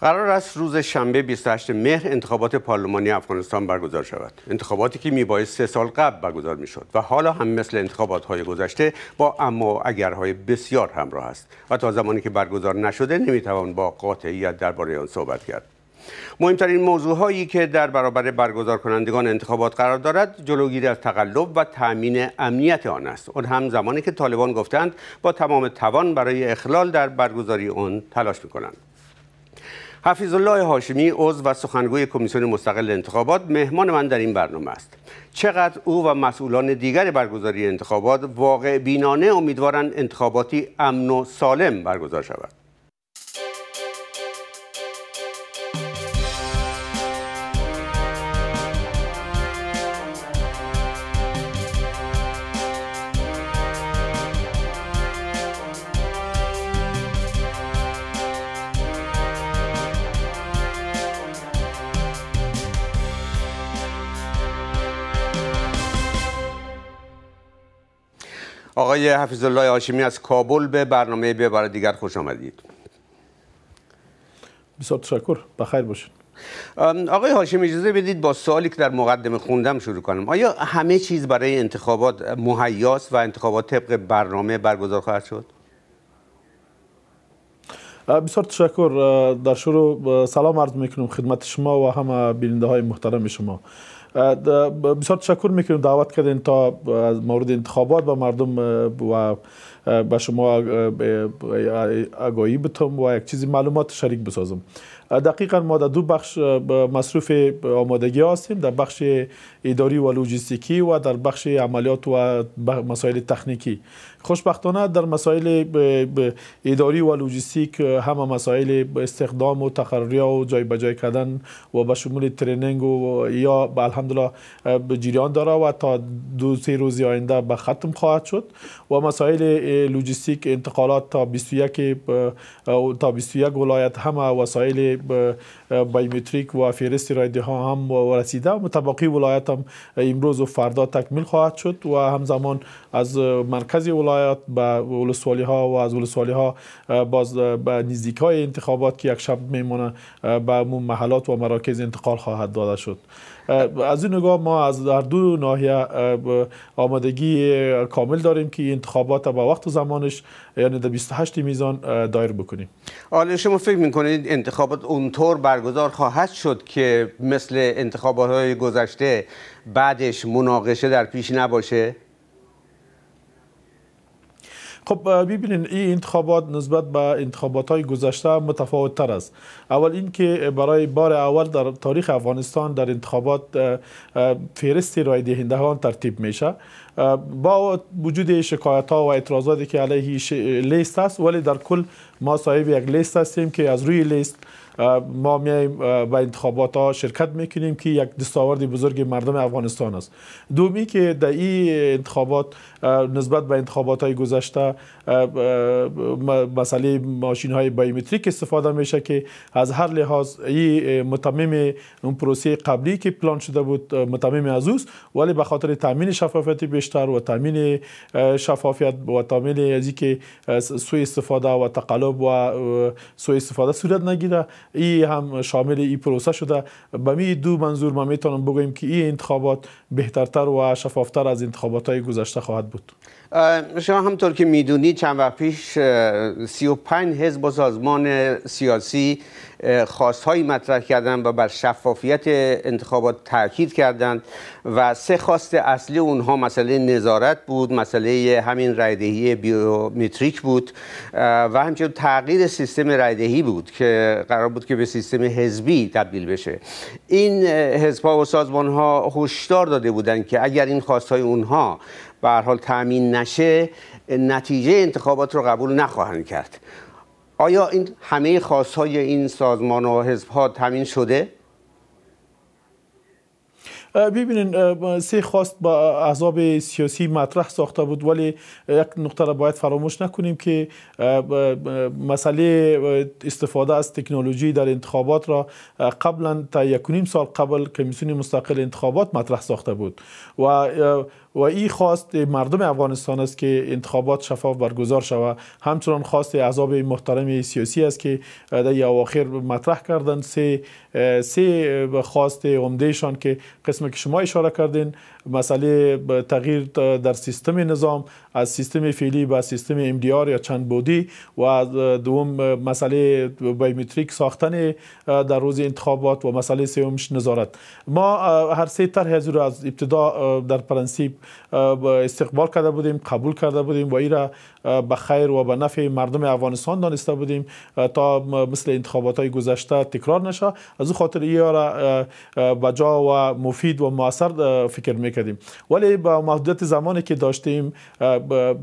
قرار است روز شنبه 28 مهر انتخابات پارلمانی افغانستان برگزار شود انتخاباتی که میبایست سه سال قبل برگزار میشد و حالا هم مثل انتخابات های گذشته با اما اگرهای بسیار همراه است و تا زمانی که برگزار نشده نمیتوان با قاطعیت درباره آن صحبت کرد مهمترین موضوع هایی که در برابر برگزار کنندگان انتخابات قرار دارد جلوگیری از تقلب و تامین امنیت آن است آن هم زمانی که طالبان گفتند با تمام توان برای اخلال در برگزاری آن تلاش میکنند حفیظ الله هاشمی عضو و سخنگوی کمیسیون مستقل انتخابات مهمان من در این برنامه است چقدر او و مسئولان دیگر برگزاری انتخابات واقع بینانه امیدوارند انتخاباتی امن و سالم برگزار شود آقای حفیظ الله هاشمی از کابل به برنامه بیا دیگر خوش آمدید بسیار تشکر بخیر باشید آقای هاشمی اجازه بدید با سوالی که در مقدمه خوندم شروع کنم آیا همه چیز برای انتخابات مهیاس و انتخابات طبق برنامه برگزار خواهد شد بسیار تشکر در شروع سلام عرض میکنم خدمت شما و همه بیننده های محترم شما بسیار تشکر میکنیم دعوت کردین تا از مورد انتخابات به مردم و به شما آگاهی بتم و یک چیزی معلومات شریک بسازم دقیقا ما در دو بخش مصروف آمادگی هستیم در بخش اداری و لوجستیکی و در بخش عملیات و مسائل تکنیکی خوشبختانه در مسائل اداری و لوجستیک همه مسائل استخدام و تقرری و جای جای کردن و به شمول ترنینگ و یا الحمدلله جریان داره و تا دو سه روزی آینده به ختم خواهد شد و مسائل لوجستیک انتقالات تا 21 تا 21 ولایت همه وسایل بایومتریک و فهرست رایده ها هم رسیده و ولایت هم امروز و فردا تکمیل خواهد شد و همزمان از مرکز ولایت با به ولسوالی ها و از ولسوالی ها باز به نزدیک های انتخابات که یک شب میمونه به محلات و مراکز انتقال خواهد داده شد از این نگاه ما از در دو ناحیه آمادگی کامل داریم که انتخابات به وقت و زمانش یعنی در 28 میزان دایر بکنیم آلی شما فکر میکنید انتخابات اونطور برگزار خواهد شد که مثل انتخابات های گذشته بعدش مناقشه در پیش نباشه خب ببینین این انتخابات نسبت به انتخابات های گذشته متفاوت تر است اول اینکه برای بار اول در تاریخ افغانستان در انتخابات فهرست رای دهنده ترتیب میشه با وجود شکایت ها و اعتراضاتی که علیه لیست است ولی در کل ما صاحب یک لیست هستیم که از روی لیست ما میایم به انتخابات ها شرکت میکنیم که یک دستاورد بزرگ مردم افغانستان است دومی که در این انتخابات نسبت به انتخابات های گذشته مسئله ماشین های بایومتریک استفاده میشه که از هر لحاظ این متمم اون پروسه قبلی که پلان شده بود متمم از اوست ولی به خاطر تامین شفافیت بیشتر و تامین شفافیت و تامین از که سوء استفاده و تقلب و سوء استفاده صورت نگیره ای هم شامل ای پروسه شده به می دو منظور ما میتونم بگویم که این انتخابات بهترتر و شفافتر از انتخابات های گذشته خواهد بود شما همطور که میدونی چند وقت پیش 35 حزب و سازمان سیاسی خواستهایی مطرح کردند و بر شفافیت انتخابات تاکید کردند و سه خواست اصلی اونها مسئله نظارت بود مسئله همین رایدهی بیومتریک بود و همچنین تغییر سیستم رایدهی بود که قرار بود که به سیستم حزبی تبدیل بشه این حزبها و سازمان ها هشدار داده بودند که اگر این خواست های اونها به حال تامین نشه نتیجه انتخابات رو قبول نخواهند کرد آیا این همه های این سازمان و حزب ها تمین شده؟ ببینین سه خواست با احزاب سیاسی مطرح ساخته بود ولی یک نقطه را باید فراموش نکنیم که مسئله استفاده از تکنولوژی در انتخابات را قبلا تا یک نیم سال قبل کمیسیون مستقل انتخابات مطرح ساخته بود و و این خواست مردم افغانستان است که انتخابات شفاف برگزار شود همچنان خواست اعضاب محترم سیاسی است که در اواخر مطرح کردند سه سه خواست عمدهشان که قسم که شما اشاره کردین مسئله تغییر در سیستم نظام از سیستم فعلی به سیستم امدیار یا چند بودی و دوم مسئله بایومتریک ساختن در روز انتخابات و مسئله سومش نظارت ما هر سه طرح از ابتدا در پرنسیب استقبال کرده بودیم قبول کرده بودیم و ای را به خیر و به نفع مردم افغانستان دانسته بودیم تا مثل انتخابات های گذشته تکرار نشه از خاطر ای را بجا و مفید و موثر فکر میکردیم ولی با محدودیت زمانی که داشتیم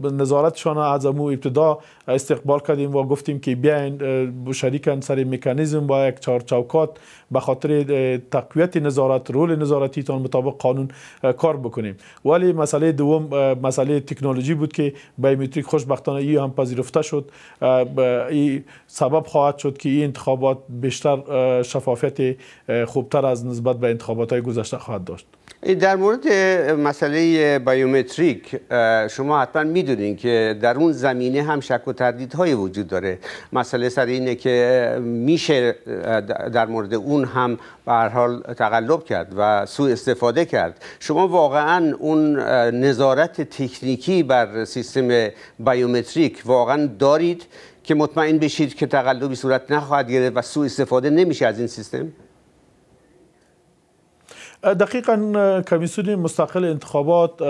نظارتشان از امو ابتدا استقبال کردیم و گفتیم که بیاین شریکن سر مکانیزم و یک چارچوکات به خاطر تقویت نظارت رول نظارتی نظارتیتان مطابق قانون کار بکنیم ولی مسئله دوم مسئله تکنولوژی بود که بایومتریک خوشبختانه ای هم پذیرفته شد این سبب خواهد شد که این انتخابات بیشتر شفافیت خوبتر از نسبت به انتخابات های گذشته خواهد داشت در مورد مسئله بایومتریک شما حتما میدونین که در اون زمینه هم شک و تردیدهایی وجود داره مسئله سر اینه که میشه در مورد اون هم به حال تقلب کرد و سوء استفاده کرد شما واقعا اون نظارت تکنیکی بر سیستم بایومتریک واقعا دارید که مطمئن بشید که تقلبی صورت نخواهد گرفت و سوء استفاده نمیشه از این سیستم دقیقا کمیسیون مستقل انتخابات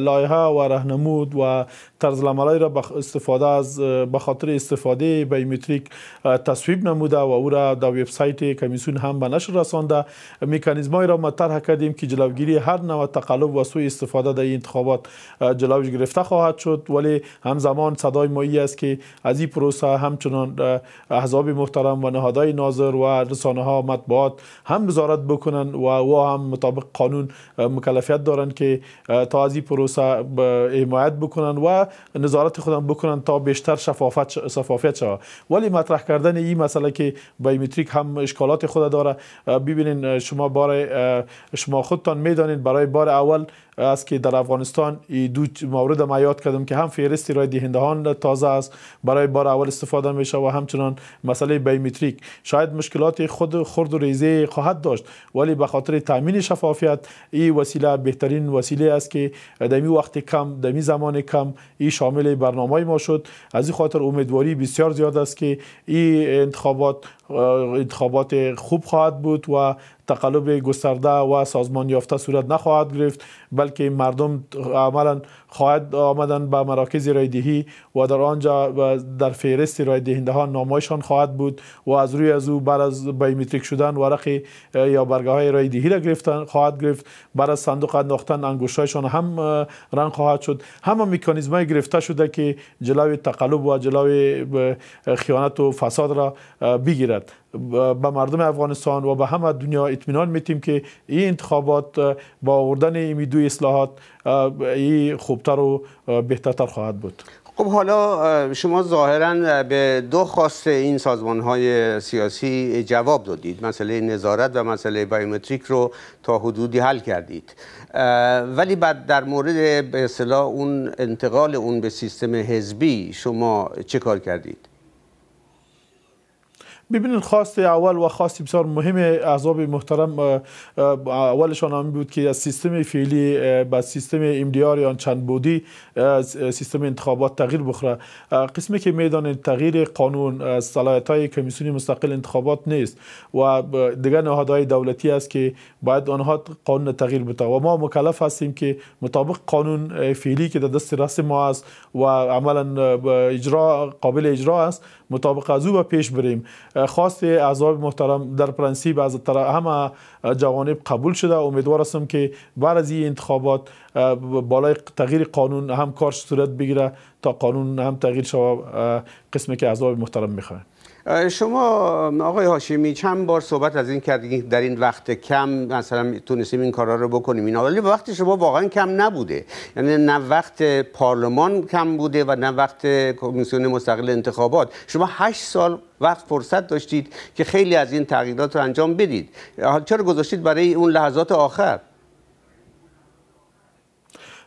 لایحه و رهنمود و طرز را استفاده از به خاطر استفاده بایومتریک تصویب نموده و او را در وبسایت کمیسیون هم به نشر رسانده مکانیزمای را طرح کردیم که جلوگیری هر نوع تقلب و سوء استفاده در انتخابات جلوش گرفته خواهد شد ولی همزمان صدای مایی است که از این پروسه همچنان احزاب محترم و نهادهای ناظر و رسانه ها مطبوعات هم نظارت بکنن و او هم مطابق قانون مکلفیت دارند که تا از این پروسه حمایت بکنن و نظارت خودم بکنن تا بیشتر شفافت شفافیت شود ولی مطرح کردن این مسئله که بایومتریک هم اشکالات خود داره ببینین شما بار شما خودتان میدانید برای بار اول است که در افغانستان دو مورد ما یاد کردم که هم فیرستی رای دهندهان تازه است برای بار اول استفاده میشه و همچنان مسئله بایومتریک شاید مشکلات خود خرد و ریزه خواهد داشت ولی به خاطر تامین شفافیت این وسیله بهترین وسیله است که دمی وقت کم دمی زمان کم این شامل برنامه ما شد از این خاطر امیدواری بسیار زیاد است که این انتخابات انتخابات خوب خواهد بود و تقلب گسترده و سازمان یافته صورت نخواهد گرفت بلکه مردم عملا خواهد آمدن به مراکز رایدهی و در آنجا در فهرست رایدهنده ها نامایشان خواهد بود و از روی از او بر از بایومتریک شدن ورق یا برگه های رایدهی را گرفتن خواهد گرفت بر از صندوق انداختن انگشتایشان هم رنگ خواهد شد همه میکانیزم های گرفته شده که جلوی تقلب و جلوی خیانت و فساد را بگیرد به مردم افغانستان و به همه دنیا اطمینان میتیم که این انتخابات با آوردن این دو اصلاحات این خوبتر و بهترتر خواهد بود خب حالا شما ظاهرا به دو خواست این سازمان های سیاسی جواب دادید مسئله نظارت و مسئله بایومتریک رو تا حدودی حل کردید ولی بعد در مورد به اصطلاح اون انتقال اون به سیستم حزبی شما چه کار کردید ببینید خواست اول و خواست بسیار مهم اعضاب محترم اولشان هم بود که از سیستم فعلی به سیستم امدیار یا چند بودی سیستم انتخابات تغییر بخوره قسمی که میدان تغییر قانون صلاحیت های کمیسیون مستقل انتخابات نیست و دیگر نهادهای دولتی است که باید آنها قانون تغییر بده و ما مکلف هستیم که مطابق قانون فعلی که در دست ما است و عملا اجرا قابل اجرا است مطابق از او به پیش بریم خواست اعضای محترم در پرنسیب از همه جوانب قبول شده امیدوار هستم که بعد از این انتخابات بالای تغییر قانون هم کار صورت بگیره تا قانون هم تغییر شود قسمی که اعضای محترم میخواهند شما آقای هاشمی چند بار صحبت از این کردید در این وقت کم مثلا تونستیم این کارا رو بکنیم اینا ولی وقت شما واقعا کم نبوده یعنی نه وقت پارلمان کم بوده و نه وقت کمیسیون مستقل انتخابات شما هشت سال وقت فرصت داشتید که خیلی از این تغییرات رو انجام بدید چرا گذاشتید برای اون لحظات آخر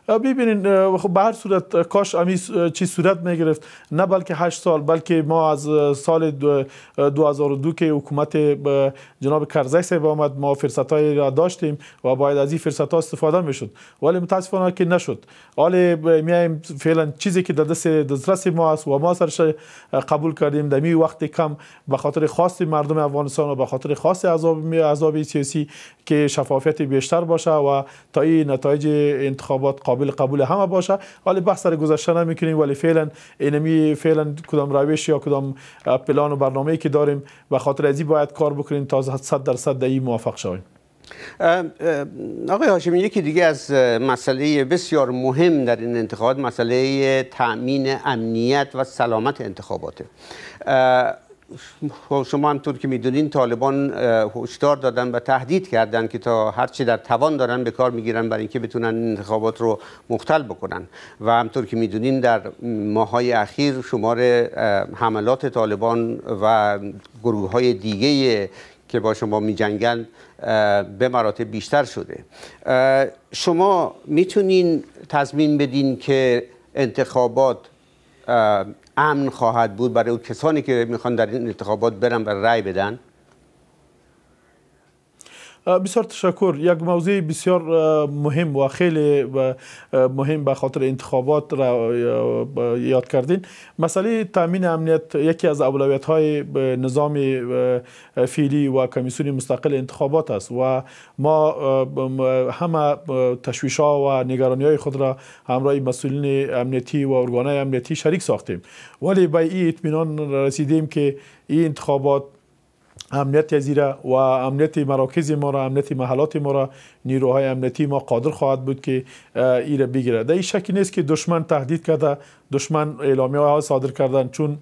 ببینین خب به هر صورت کاش امی چی صورت می نه بلکه 8 سال بلکه ما از سال 2002 که حکومت جناب کرزی صاحب آمد ما فرصت های را داشتیم و باید از این فرصت ها استفاده میشد ولی متاسفانه که نشد حال میایم فعلا چیزی که در دست دسترس ما است و ما سرش قبول کردیم در می وقت کم به خاطر خواست مردم افغانستان و به خاطر خواست عذاب عذاب سیاسی که شفافیت بیشتر باشه و تا این نتایج انتخابات قابل قبول همه باشه حالا بحث سر گذشته نمیکنیم ولی فعلا اینمی فعلا کدام رویش یا کدام پلان و برنامه‌ای که داریم و خاطر ازی باید کار بکنیم تا 100 درصد در این موفق شویم آقای هاشمی یکی دیگه از مسئله بسیار مهم در این انتخابات مسئله تأمین امنیت و سلامت انتخاباته خب، شما همطور که میدونین طالبان هشدار دادن و تهدید کردن که تا هرچی در توان دارن به کار میگیرن برای اینکه بتونن انتخابات رو مختل بکنن و همطور که میدونین در ماهای اخیر شمار حملات طالبان و گروه های دیگه که با شما می به مراتب بیشتر شده شما میتونین تضمین بدین که انتخابات امن خواهد بود برای او کسانی که میخوان در این انتخابات برن و رای بدن بسیار تشکر یک موضوع بسیار مهم و خیلی مهم به خاطر انتخابات را یاد کردین مسئله تامین امنیت یکی از اولویت های نظام فعلی و کمیسیون مستقل انتخابات است و ما همه تشویش ها و نگرانی های خود را همراه مسئولین امنیتی و های امنیتی شریک ساختیم ولی به این اطمینان رسیدیم که این انتخابات امنیت جزیره و امنیت مراکز ما را امنیت محلات ما را نیروهای امنیتی ما قادر خواهد بود که ای را بگیره در این شکی نیست که دشمن تهدید کرده دشمن اعلامیه ها صادر کردن چون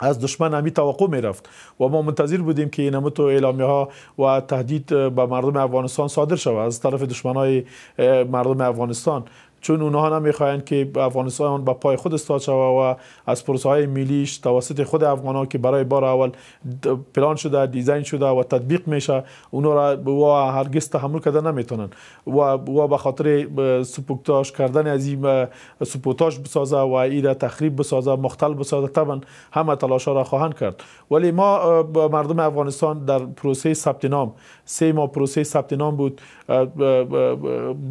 از دشمن همی توقع می رفت و ما منتظر بودیم که اینمو تو اعلامیه ها و تهدید به مردم افغانستان صادر شود از طرف دشمن های مردم افغانستان چون اونها نمیخواین که افغانستان با پای خود استاد شوه و از پروسه های ملیش توسط خود افغان ها که برای بار اول پلان شده دیزاین شده و تطبیق میشه اونا را و هرگز تحمل کرده نمیتونن و و به خاطر سپوکتاش کردن از این سپوتاش بسازه و این تخریب بسازه مختل بسازه طبعا همه تلاش را خواهند کرد ولی ما مردم افغانستان در پروسه ثبت نام سه ماه پروسه ثبت نام بود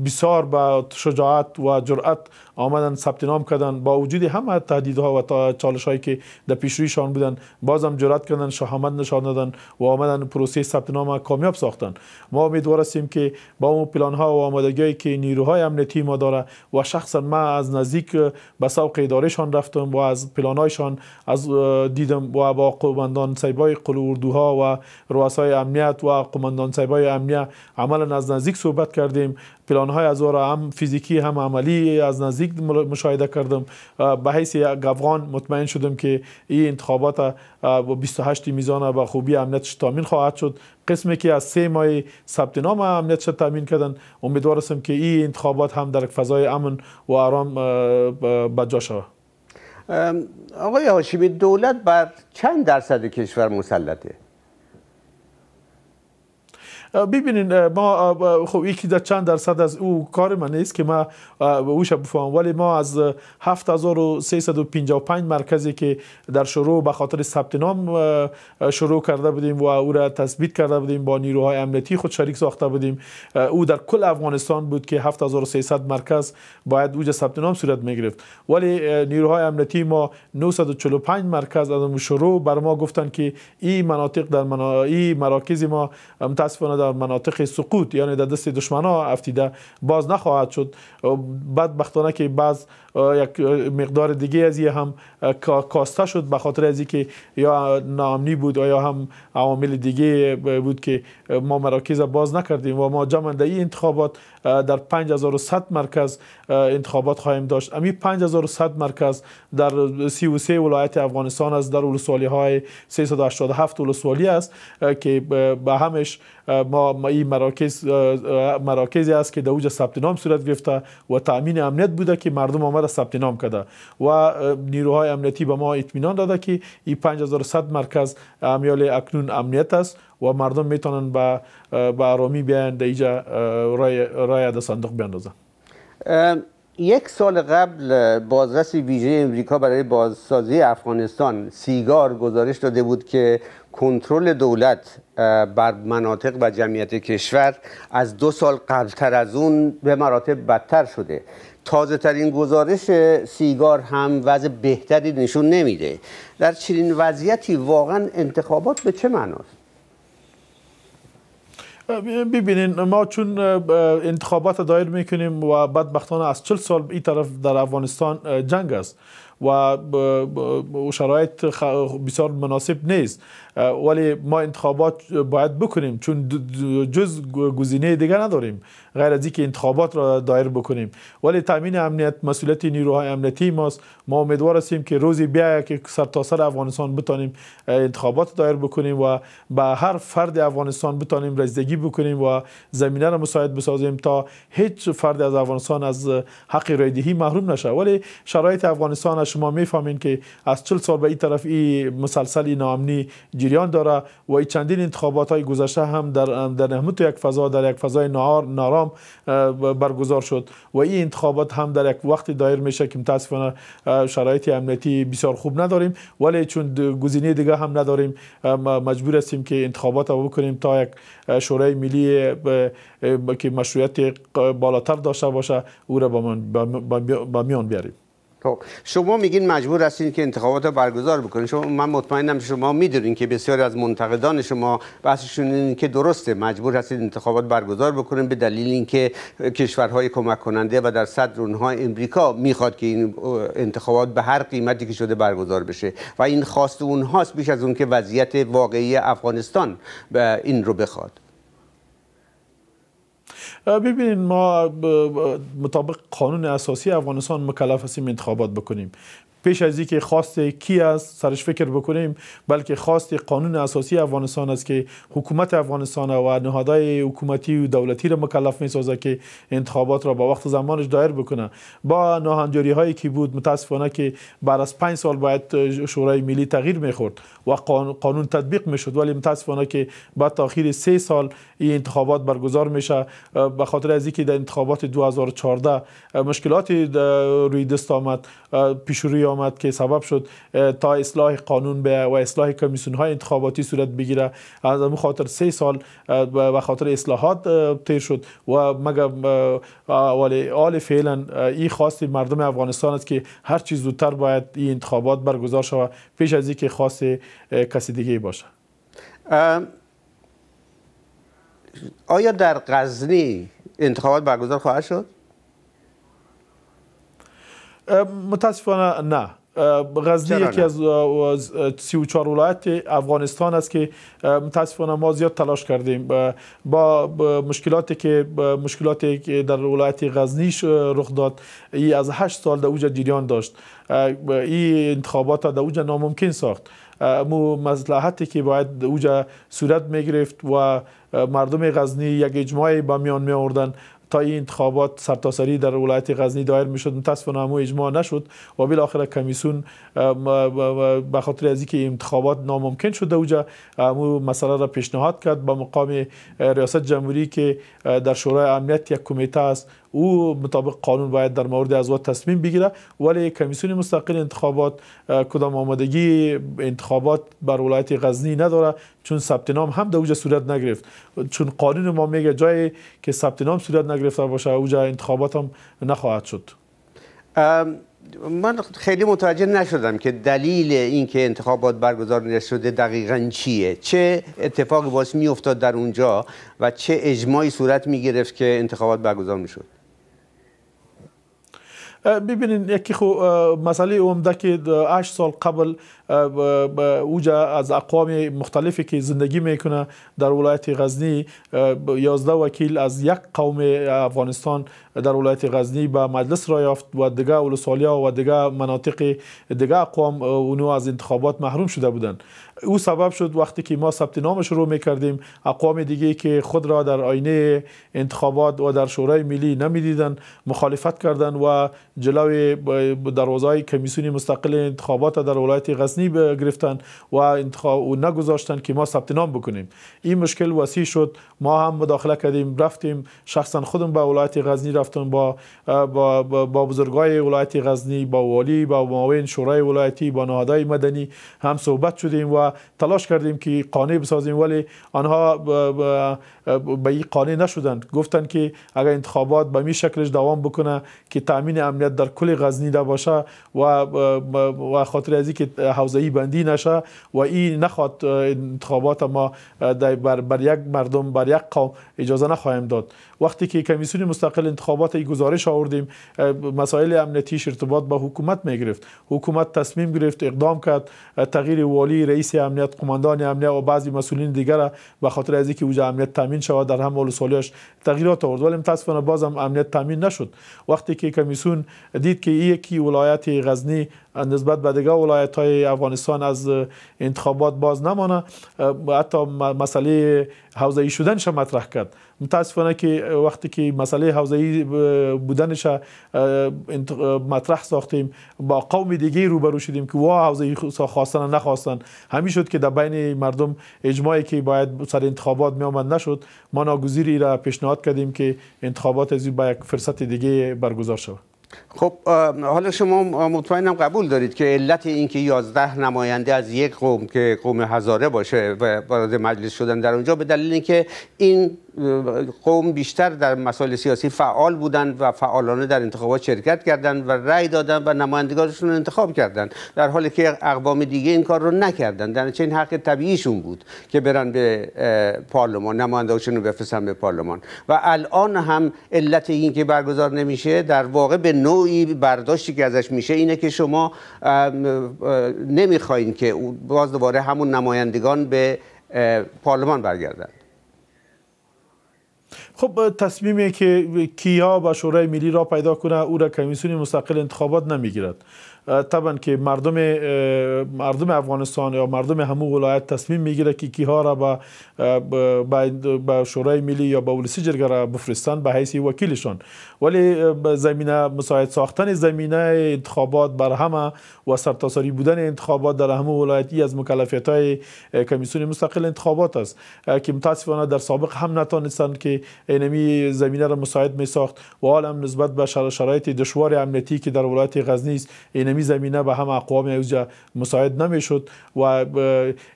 بسیار با شجاعت و جرأت آمدن ثبت نام کردن با وجود همه تهدیدها و چالش هایی که در پیشرویشان بودن بازم جرأت کردن شهامت نشان دادن و آمدن پروسه ثبت نام کامیاب ساختن ما امیدوار هستیم که با اون پلان ها و آمادگی که نیروهای امنیتی ما داره و شخصا ما از نزدیک به سوق شان رفتم و از هایشان از دیدم و با قومندان سایبای قلو اردوها و رؤسای امنیت و قومندان سایبای امنیت عملا از نزدیک صحبت کردیم پلان های از او هم فیزیکی هم عملی از نزدیک مشاهده کردم به حیث گفغان مطمئن شدم که این انتخابات با 28 میزان به خوبی امنیتش تامین خواهد شد قسمی که از سه ماه ثبت نام امنیت شد تامین کردن امیدوار که این انتخابات هم در فضای امن و آرام بجا شود آقای هاشمی دولت بر چند درصد کشور مسلطه ببینین ما خب یکی در چند درصد از او کار من نیست که ما اوش بفهم ولی ما از 7355 مرکزی که در شروع به خاطر ثبت نام شروع کرده بودیم و او را تثبیت کرده بودیم با نیروهای امنیتی خود شریک ساخته بودیم او در کل افغانستان بود که 7300 مرکز باید اوج ثبت نام صورت می گرفت ولی نیروهای امنیتی ما 945 مرکز از شروع بر ما گفتن که این مناطق در ای مراکز ما متاسفانه در مناطق سقوط یعنی در دست دشمن ها افتیده باز نخواهد شد بدبختانه که بعض یک مقدار دیگه از یه هم کاسته شد به خاطر از اینکه یا نامنی بود یا هم عوامل دیگه بود که ما مراکز باز نکردیم و ما جمعنده این انتخابات در 5100 مرکز انتخابات خواهیم داشت امی 5100 مرکز در 33 ولایت افغانستان از در ولسوالی های 387 ولسوالی است که به همش ما این مراکز مراکزی است که در ثبت نام صورت گرفته و تامین امنیت بوده که مردم آمده ثبت نام کرده و نیروهای امنیتی به ما اطمینان داده که این 5100 مرکز امیال اکنون امنیت است و مردم میتونن به به آرامی بیان در اینجا رای, رای صندوق بیاندازن یک سال قبل بازرس ویژه امریکا برای بازسازی افغانستان سیگار گزارش داده بود که کنترل دولت بر مناطق و جمعیت کشور از دو سال قبلتر از اون به مراتب بدتر شده تازه ترین گزارش سیگار هم وضع بهتری نشون نمیده در چنین وضعیتی واقعا انتخابات به چه معناست ببینین ما چون انتخابات دایر میکنیم و بدبختانه از چل سال این طرف در افغانستان جنگ است و شرایط بسیار مناسب نیست ولی ما انتخابات باید بکنیم چون جز گزینه دیگه نداریم غیر از اینکه انتخابات را دایر بکنیم ولی تامین امنیت مسئولیت نیروهای امنیتی ماست ما امیدوار هستیم که روزی بیا که سرتاسر سر افغانستان بتانیم انتخابات دایر بکنیم و به هر فرد افغانستان بتانیم رسیدگی بکنیم و زمینه را مساعد بسازیم تا هیچ فرد از افغانستان از حق رایدهی محروم نشه ولی شرایط افغانستان شما میفهمین که از 40 سال به این طرف این مسلسل نامنی جریان داره و ای چندین انتخابات های گذشته هم در در نهمت یک فضا در یک فضای نار نارام برگزار شد و این انتخابات هم در یک وقت دایر میشه که متاسفانه شرایط امنیتی بسیار خوب نداریم ولی چون گزینه دیگه هم نداریم مجبور هستیم که انتخابات رو بکنیم تا یک شورای ملی که مشروعیت بالاتر داشته باشه او را با میان بیاریم خب شما میگین مجبور هستین که انتخابات رو برگزار بکنین شما من مطمئنم شما میدونین که بسیاری از منتقدان شما بحثشون این که درسته مجبور هستید انتخابات برگزار بکنین به دلیل اینکه کشورهای کمک کننده و در صدر اونها امریکا میخواد که این انتخابات به هر قیمتی که شده برگزار بشه و این خواست اونهاست بیش از اون که وضعیت واقعی افغانستان این رو بخواد ببینید ما مطابق قانون اساسی افغانستان مکلف هستیم انتخابات بکنیم پیش از اینکه خواست کی است سرش فکر بکنیم بلکه خواست قانون اساسی افغانستان است که حکومت افغانستان و نهادهای حکومتی و دولتی را مکلف میسازه که انتخابات را با وقت زمانش دایر بکنه با ناهنجاری هایی که بود متاسفانه که بعد از 5 سال باید شورای ملی تغییر میخورد و قانون تطبیق میشد ولی متاسفانه که بعد تاخیر سه سال این انتخابات برگزار میشه به خاطر از اینکه در انتخابات 2014 مشکلات روی دست آمد پیشوری که سبب شد تا اصلاح قانون به و اصلاح کمیسیون های انتخاباتی صورت بگیره از اون خاطر سه سال به خاطر اصلاحات تیر شد و مگه ولی آل فعلا این خواست مردم افغانستان است که هر چیز زودتر باید این انتخابات برگزار شود پیش از اینکه خواست کسی دیگه باشه آیا در غزنی انتخابات برگزار خواهد شد متاسفانه نه غزنی یکی از سی ولایت افغانستان است که متاسفانه ما زیاد تلاش کردیم با مشکلاتی که مشکلاتی که در ولایت غزنی رخ داد ای از 8 سال در اوجه جریان داشت این انتخابات در اوجه ناممکن ساخت مو مصلحتی که باید اوجا صورت می گرفت و مردم غزنی یک اجماعی به میان می تا این انتخابات سرتاسری در ولایت غزنی دایر میشد متاسفانه هم اجماع نشد و بالاخره کمیسون به خاطر از اینکه انتخابات ناممکن شده اوجا همو مسئله را پیشنهاد کرد با مقام ریاست جمهوری که در شورای امنیت یک کمیته است او مطابق قانون باید در مورد ازواد تصمیم بگیره ولی کمیسیون مستقل انتخابات کدام آمادگی انتخابات بر ولایت غزنی نداره چون ثبت نام هم در اوجه صورت نگرفت چون قانون ما میگه جایی که ثبت نام صورت نگرفته باشه اوجه انتخابات هم نخواهد شد من خیلی متوجه نشدم که دلیل اینکه انتخابات برگزار نشده دقیقا چیه چه اتفاقی باعث افتاد در اونجا و چه اجماعی صورت میگرفت که انتخابات برگزار میشد ببینین یکی خو مسئله عمده که 8 سال قبل اوجا از اقوام مختلفی که زندگی میکنه در ولایت غزنی 11 وکیل از یک قوم افغانستان در ولایت غزنی به مجلس را یافت و دیگه ولسوالیا و دیگه مناطق دیگه اقوام اونو از انتخابات محروم شده بودند او سبب شد وقتی که ما ثبت شروع رو میکردیم اقوام دیگه که خود را در آینه انتخابات و در شورای ملی نمیدیدن مخالفت کردن و جلوی دروازه کمیسیون مستقل انتخابات در ولایت غزنی گرفتن و انتخاب و نگذاشتن که ما ثبت نام بکنیم این مشکل وسیع شد ما هم مداخله کردیم رفتیم شخصا خودم به ولایت غزنی رفتم با با با بزرگای ولایت غزنی با والی با معاون شورای ولایتی با نهادهای مدنی هم صحبت شدیم و تلاش کردیم که قانع بسازیم ولی آنها به این قانع نشدند گفتند که اگر انتخابات به می شکلش دوام بکنه که تامین امنیت در کل غزنی باشه و و خاطر از که حوزه بندی نشه و این نخواد انتخابات ما بر, بر یک مردم بر یک قوم اجازه نخواهیم داد وقتی که کمیسیون مستقل انتخابات ای گزارش آوردیم مسائل امنیتی ارتباط با حکومت می گرفت حکومت تصمیم گرفت اقدام کرد تغییر والی رئیس امنیت قماندان امنیت و بعضی مسئولین دیگر و خاطر از اینکه وجود امنیت تامین شود در هم سالیاش تغییرات آورد ولی متاسفانه بازم امنیت تامین نشد وقتی که کمیسیون دید که یکی ولایت غزنی نسبت به دیگه ولایت های افغانستان از انتخابات باز نمانه حتی مسئله حوزه شدنش مطرح کرد متاسفانه که وقتی که مسئله حوزه بودنش مطرح ساختیم با قوم دیگه روبرو شدیم که وا حوزه خواستن نخواستن همین شد که در بین مردم اجماعی که باید سر انتخابات می آمد نشد ما ناگزیری را پیشنهاد کردیم که انتخابات از یک فرصت دیگه برگزار شود خب حالا شما مطمئنم قبول دارید که علت اینکه یازده نماینده از یک قوم که قوم هزاره باشه و وارد مجلس شدن در اونجا به دلیل اینکه این قوم بیشتر در مسائل سیاسی فعال بودند و فعالانه در انتخابات شرکت کردند و رأی دادند و نمایندگانشون رو انتخاب کردند در حالی که اقوام دیگه این کار رو نکردند در این حق طبیعیشون بود که برن به پارلمان نمایندگانشون رو بفرستن به پارلمان و الان هم علت این که برگزار نمیشه در واقع به نوعی برداشتی که ازش میشه اینه که شما نمیخواین که باز دوباره همون نمایندگان به پارلمان برگردن خب تصمیمی که کیا با شورای ملی را پیدا کنه او را کمیسیون مستقل انتخابات نمیگیرد طبعا که مردم مردم افغانستان یا مردم همو ولایت تصمیم میگیره که کیها را به به شورای ملی یا به ولسی جرگه را بفرستن به حیث وکیلشان ولی زمینه مساعد ساختن زمینه انتخابات بر همه و سرتاسری بودن انتخابات در همه ولایت از مکلفیت های کمیسیون مستقل انتخابات است که متاسفانه در سابق هم نتانستند که اینمی زمینه را مساعد می ساخت و حال هم نسبت به شرایط دشوار امنیتی که در ولایت غزنی است اینمی زمینه به هم اقوام اوجا مساعد نمیشد و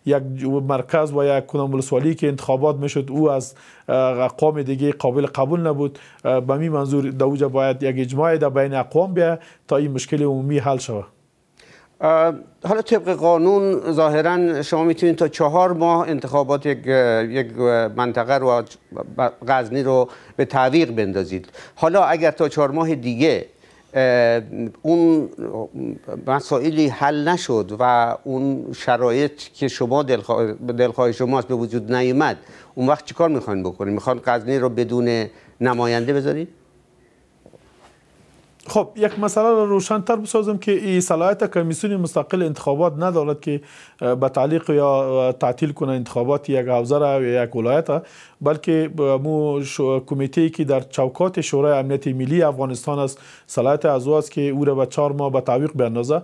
یک مرکز و یک کنم ولسوالی که انتخابات میشد او از اقوام دیگه قابل قبول نبود به می منظور دوجا باید یک اجماع در بین اقوام بیا تا این مشکل عمومی حل شود حالا طبق قانون ظاهرا شما میتونید تا چهار ماه انتخابات یک, یک منطقه رو غزنی رو به تعویق بندازید حالا اگر تا چهار ماه دیگه اون مسائلی حل نشد و اون شرایط که شما دلخواه, دلخواه شماست به وجود نیومد اون وقت چیکار میخواین بکنید؟ میخوان قزنی رو بدون نماینده بذارید خب یک مسئله را روشن تر بسازم که این صلاحیت کمیسیون مستقل انتخابات ندارد که به تعلیق یا تعطیل کنه انتخابات یک حوزه را یا یک ولایت را بلکه مو کمیته که در چوکات شورای امنیت ملی افغانستان است صلاحیت از او است که او را به چهار ماه به تعویق بیاندازه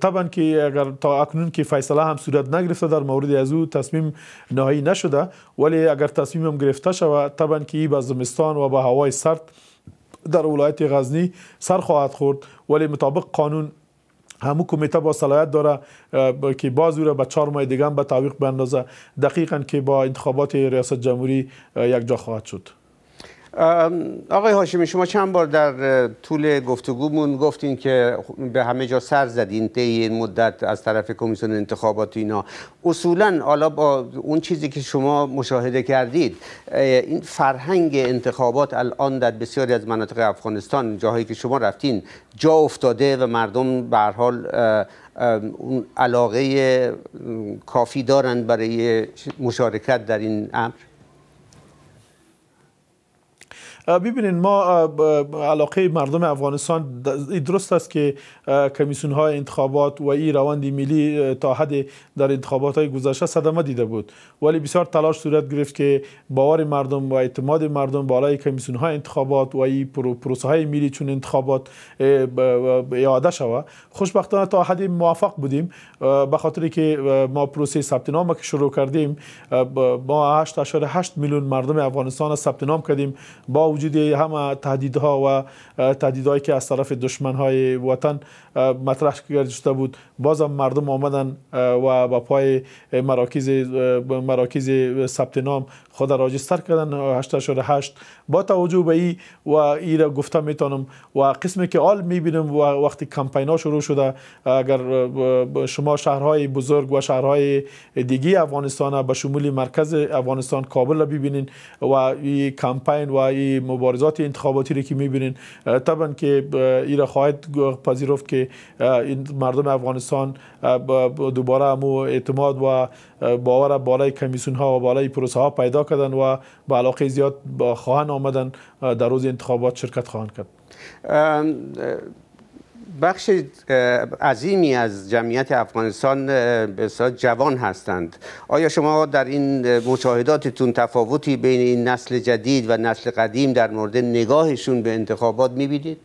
طبعا که اگر تا اکنون که فیصله هم صورت نگرفته در مورد از او تصمیم نهایی نشده ولی اگر تصمیم هم گرفته شود طبعا که به زمستان و به هوای سرد در ولایت غزنی سر خواهد خورد ولی مطابق قانون همو کمیته با صلاحیت داره که باز او را به چهار ماه دیگه به تعویق بندازه دقیقا که با انتخابات ریاست جمهوری جا خواهد شد آقای هاشمی شما چند بار در طول گفتگومون گفتین که به همه جا سر زدین طی این مدت از طرف کمیسیون انتخابات اینا اصولا حالا با اون چیزی که شما مشاهده کردید این فرهنگ انتخابات الان در بسیاری از مناطق افغانستان جاهایی که شما رفتین جا افتاده و مردم به حال اون علاقه کافی دارند برای مشارکت در این امر ببینید ما علاقه مردم افغانستان درست است که کمیسیون های انتخابات و این روند ملی تا حد در انتخابات های گذشته صدمه دیده بود ولی بسیار تلاش صورت گرفت که باور مردم و اعتماد مردم بالای کمیسیون های انتخابات و این پروسه های ملی چون انتخابات اعاده شود خوشبختانه تا حد موفق بودیم به خاطر که ما پروسه ثبت نام که شروع کردیم با 8.8 میلیون مردم افغانستان ثبت نام کردیم با وجود همه تهدیدها و تهدیدهایی که از طرف دشمن های وطن مطرح کرده شده بود بازم مردم آمدن و با پای مراکز مراکز ثبت نام خود راجستر کردن 8.8 با توجه به این و ای را گفته میتونم و قسمی که آل میبینم و وقتی ها شروع شده اگر شما شهرهای بزرگ و شهرهای دیگی افغانستان به شمول مرکز افغانستان کابل را ببینین و این کمپین و این مبارزات انتخاباتی رو که میبینین طبعا که ایرا خواهد پذیرفت که این مردم افغانستان دوباره امو اعتماد و باور بالای کمیسون ها و بالای پروسه ها پیدا کردن و به علاقه زیاد خواهند آمدن در روز انتخابات شرکت خواهند کرد بخش عظیمی از جمعیت افغانستان جوان هستند آیا شما در این مشاهداتتون تفاوتی بین این نسل جدید و نسل قدیم در مورد نگاهشون به انتخابات میبینید؟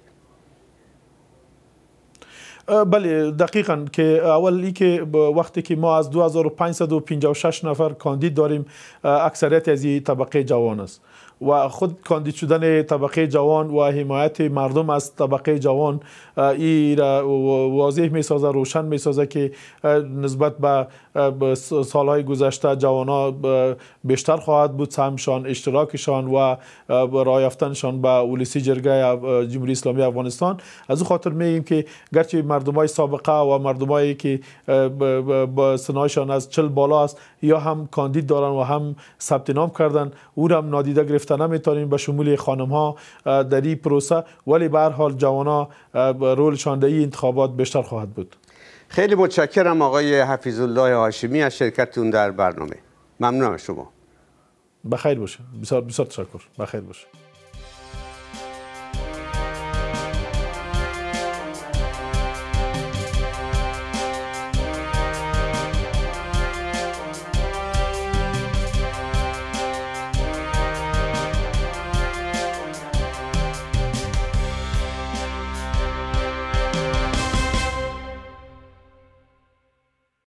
بله دقیقا که اولی که وقتی که ما از 2556 نفر کاندید داریم اکثریت از این طبقه جوان است و خود کاندید شدن طبقه جوان و حمایت مردم از طبقه جوان ای را واضح می سازه روشن می سازه که نسبت به سالهای گذشته جوان ها بیشتر خواهد بود سهمشان اشتراکشان و رایفتنشان به اولیسی جرگه جمهوری اسلامی افغانستان از او خاطر میگیم که گرچه مردم های سابقه و مردم هایی که سنایشان از چل بالا است یا هم کاندید دارن و هم ثبت نام کردن او هم نادیده گرفته نمیتونیم به شمول خانم ها در این پروسه ولی به هر حال جوانا رولشان در انتخابات بیشتر خواهد بود خیلی متشکرم آقای حفیظ الله هاشمی از شرکتتون در برنامه ممنونم از شما بخیر باشه بسیار بسیار تشکر بخیر باشه